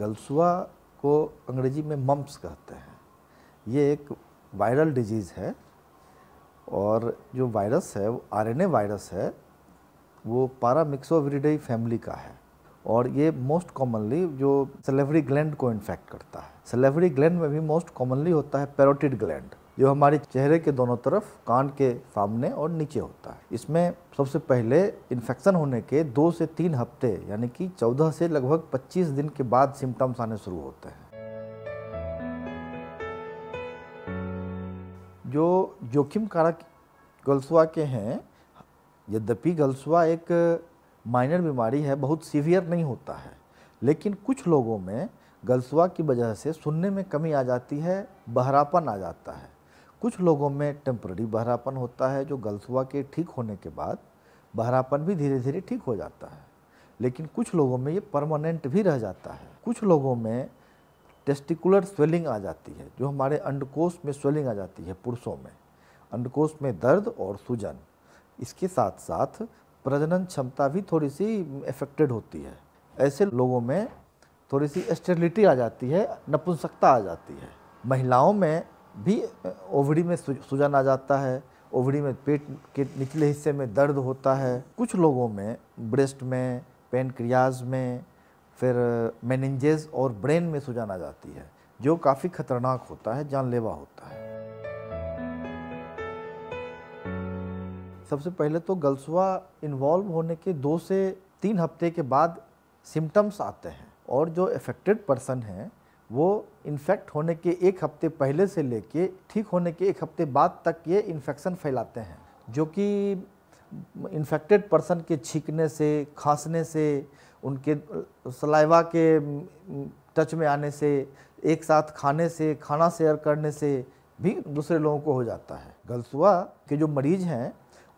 गलसुआ को अंग्रेजी में मम्स कहते हैं ये एक वायरल डिजीज़ है और जो वायरस है वो आर वायरस है वो पारा मिक्सोविडई फैमिली का है और ये मोस्ट कॉमनली जो सेलेवरी ग्लैंड को इन्फेक्ट करता है सेलेवरी ग्लैंड में भी मोस्ट कॉमनली होता है पेरोटिड ग्लैंड जो हमारे चेहरे के दोनों तरफ कान के सामने और नीचे होता है इसमें सबसे पहले इन्फेक्शन होने के दो से तीन हफ्ते यानी कि चौदह से लगभग पच्चीस दिन के बाद सिम्टम्स आने शुरू होते हैं जो जोखिम कारक गलसुआ के हैं यद्यपि गलसुआ एक माइनर बीमारी है बहुत सीवियर नहीं होता है लेकिन कुछ लोगों में गलसुआ की वजह से सुनने में कमी आ जाती है बहरापन आ जाता है कुछ लोगों में टेम्प्ररी बहरापन होता है जो गलसुआ के ठीक होने के बाद बहरापन भी धीरे धीरे ठीक हो जाता है लेकिन कुछ लोगों में ये परमानेंट भी रह जाता है कुछ लोगों में टेस्टिकुलर स्वेलिंग आ जाती है जो हमारे अंडकोश में स्वेलिंग आ जाती है पुरुषों में अंडकोश में दर्द और सूजन इसके साथ साथ प्रजनन क्षमता भी थोड़ी सी इफेक्टेड होती है ऐसे लोगों में थोड़ी सी स्टेरिलिटी आ जाती है नपुंसकता आ जाती है महिलाओं में भी ओवरी में सूजन आ जाता है ओवरी में पेट के निचले हिस्से में दर्द होता है कुछ लोगों में ब्रेस्ट में पेनक्रियाज में फिर मैनेंजेस और ब्रेन में सूजन आ जाती है जो काफ़ी खतरनाक होता है जानलेवा होता है सबसे पहले तो गलसुआ इन्वॉल्व होने के दो से तीन हफ्ते के बाद सिम्टम्स आते हैं और जो इफेक्टेड पर्सन हैं वो इन्फेक्ट होने के एक हफ्ते पहले से लेके ठीक होने के एक हफ्ते बाद तक ये इन्फेक्शन फैलाते हैं जो कि इन्फेक्टेड पर्सन के छींकने से खांसने से उनके सलाइवा के टच में आने से एक साथ खाने से खाना शेयर करने से भी दूसरे लोगों को हो जाता है गलसुआ के जो मरीज हैं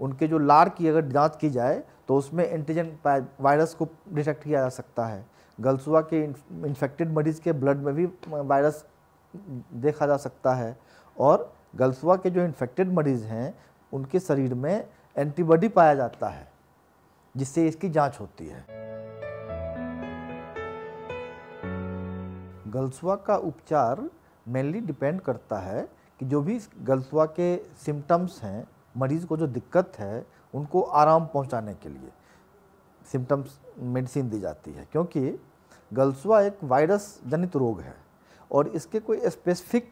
उनके जो लार की अगर जांच की जाए तो उसमें एंटीजन वायरस को डिटेक्ट किया जा सकता है गलसुआ के इन्फेक्टेड मरीज के ब्लड में भी वायरस देखा जा सकता है और गलसुआ के जो इन्फेक्टेड मरीज़ हैं उनके शरीर में एंटीबॉडी पाया जाता है जिससे इसकी जांच होती है गलसुआ का उपचार मेनली डिपेंड करता है कि जो भी गलसुआ के सिम्टम्स हैं मरीज़ को जो दिक्कत है उनको आराम पहुंचाने के लिए सिम्टम्स मेडिसिन दी जाती है क्योंकि गलसुआ एक वायरस जनित रोग है और इसके कोई स्पेसिफिक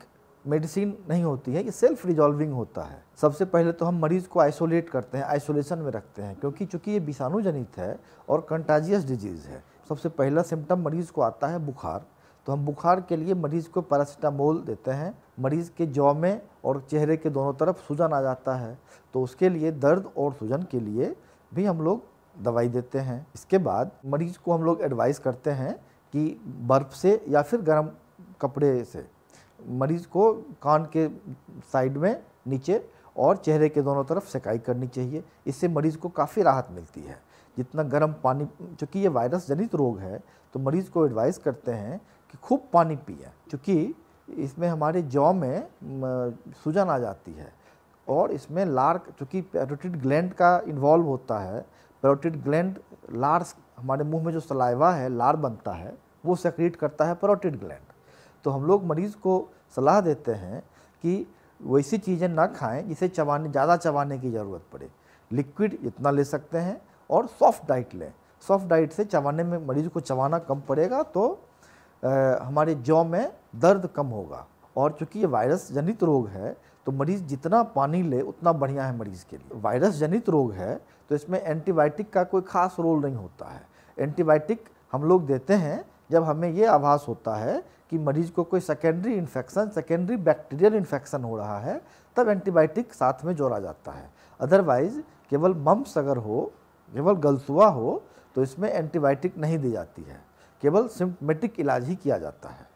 मेडिसिन नहीं होती है ये सेल्फ रिजॉल्विंग होता है सबसे पहले तो हम मरीज़ को आइसोलेट करते हैं आइसोलेशन में रखते हैं क्योंकि चूंकि ये विषाणु जनित है और कंटाजियस डिजीज़ है सबसे पहला सिम्टम मरीज़ को आता है बुखार तो हम बुखार के लिए मरीज़ को पैरासीटामोल देते हैं मरीज़ के जॉ में और चेहरे के दोनों तरफ सूजन आ जाता है तो उसके लिए दर्द और सूजन के लिए भी हम लोग दवाई देते हैं इसके बाद मरीज को हम लोग एडवाइस करते हैं कि बर्फ़ से या फिर गर्म कपड़े से मरीज को कान के साइड में नीचे और चेहरे के दोनों तरफ सेकाई करनी चाहिए इससे मरीज को काफ़ी राहत मिलती है जितना गर्म पानी चूँकि ये वायरस जनित रोग है तो मरीज को एडवाइस करते हैं कि खूब पानी पिए क्योंकि इसमें हमारे जौ में सूजन आ जाती है और इसमें लार चूँकि पैरोटिड ग्लैंड का इन्वॉल्व होता है पेरोटिड ग्लैंड लार्स हमारे मुंह में जो सलाइवा है लार बनता है वो सेक्रेट करता है पेरोटिड ग्लैंड तो हम लोग मरीज़ को सलाह देते हैं कि वैसी चीज़ें ना खाएं जिसे चबाने ज़्यादा चबाने की ज़रूरत पड़े लिक्विड इतना ले सकते हैं और सॉफ्ट डाइट लें सॉफ्ट डाइट से चबाने में मरीज को चबाना कम पड़ेगा तो आ, हमारे जौ में दर्द कम होगा और चूँकि ये वायरस जनित रोग है तो मरीज जितना पानी ले उतना बढ़िया है मरीज के लिए वायरस जनित रोग है तो इसमें एंटीबायोटिक का कोई खास रोल नहीं होता है एंटीबायोटिक हम लोग देते हैं जब हमें ये आभास होता है कि मरीज को कोई secondary infection secondary bacterial infection हो रहा है तब एंटीबायोटिक साथ में जोड़ा जाता है अदरवाइज केवल मम्स अगर हो केवल गलसुआ हो तो इसमें एंटीबायोटिक नहीं दी जाती है केवल सिम्टमेटिक इलाज ही किया जाता है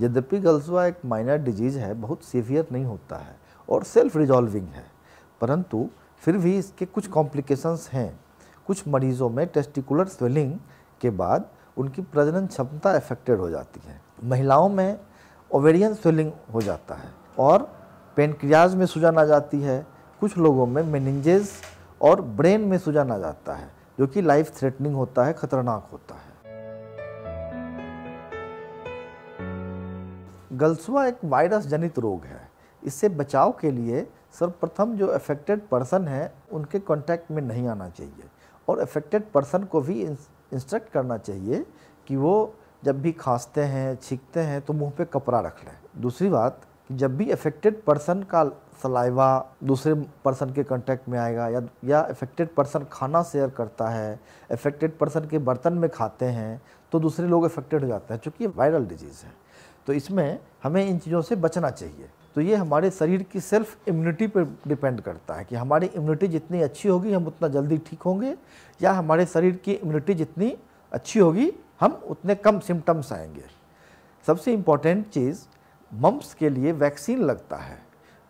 यद्यपि गल्सवा एक माइनर डिजीज़ है बहुत सीवियर नहीं होता है और सेल्फ रिजॉल्विंग है परंतु फिर भी इसके कुछ कॉम्प्लिकेशंस हैं कुछ मरीज़ों में टेस्टिकुलर स्वेलिंग के बाद उनकी प्रजनन क्षमता अफेक्टेड हो जाती है महिलाओं में ओवेरियन स्वेलिंग हो जाता है और पेनक्रियाज में सूजन आ जाती है कुछ लोगों में मेनिंजेस और ब्रेन में सूजन आ जाता है जो कि लाइफ थ्रेटनिंग होता है ख़तरनाक होता है गलसुआ एक वायरस जनित रोग है इससे बचाव के लिए सर्वप्रथम जो अफेक्टेड पर्सन है उनके कांटेक्ट में नहीं आना चाहिए और अफेक्टेड पर्सन को भी इंस्ट्रक्ट करना चाहिए कि वो जब भी खांसते हैं छींकते हैं तो मुंह पे कपड़ा रख लें दूसरी बात जब भी अफेक्टेड पर्सन का सलाइवा दूसरे पर्सन के कांटेक्ट में आएगा या या अफेक्टेड पर्सन खाना शेयर करता है अफेक्टेड पर्सन के बर्तन में खाते हैं तो दूसरे लोग अफेक्टेड हो जाते हैं चूँकि वायरल डिजीज़ है तो इसमें हमें इन चीज़ों से बचना चाहिए तो ये हमारे शरीर की सेल्फ इम्यूनिटी पर डिपेंड करता है कि हमारी इम्यूनिटी जितनी अच्छी होगी हम उतना जल्दी ठीक होंगे या हमारे शरीर की इम्यूनिटी जितनी अच्छी होगी हम उतने कम सिम्टम्स आएंगे सबसे इम्पॉर्टेंट चीज़ मम्प्स के लिए वैक्सीन लगता है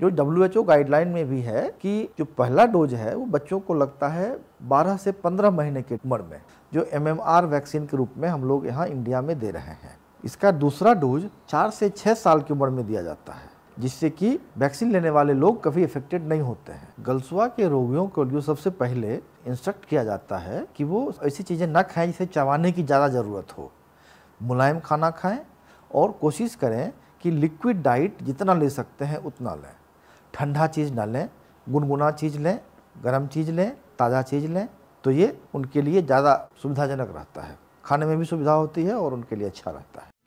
जो डब्ल्यू गाइडलाइन में भी है कि जो पहला डोज है वो बच्चों को लगता है 12 से 15 महीने की उम्र में जो एम वैक्सीन के रूप में हम लोग यहाँ इंडिया में दे रहे हैं इसका दूसरा डोज चार से छः साल की उम्र में दिया जाता है जिससे कि वैक्सीन लेने वाले लोग कभी इफेक्टेड नहीं होते हैं गलसुआ के रोगियों को लिए सबसे पहले इंस्ट्रक्ट किया जाता है कि वो ऐसी चीज़ें ना खाएं जिसे चबाने की ज़्यादा ज़रूरत हो मुलायम खाना खाएं और कोशिश करें कि लिक्विड डाइट जितना ले सकते हैं उतना लें ठंडा चीज़ ना लें गुनगुना चीज़ लें गर्म चीज़ लें ताज़ा चीज़ लें तो ये उनके लिए ज़्यादा सुविधाजनक रहता है खाने में भी सुविधा होती है और उनके लिए अच्छा रहता है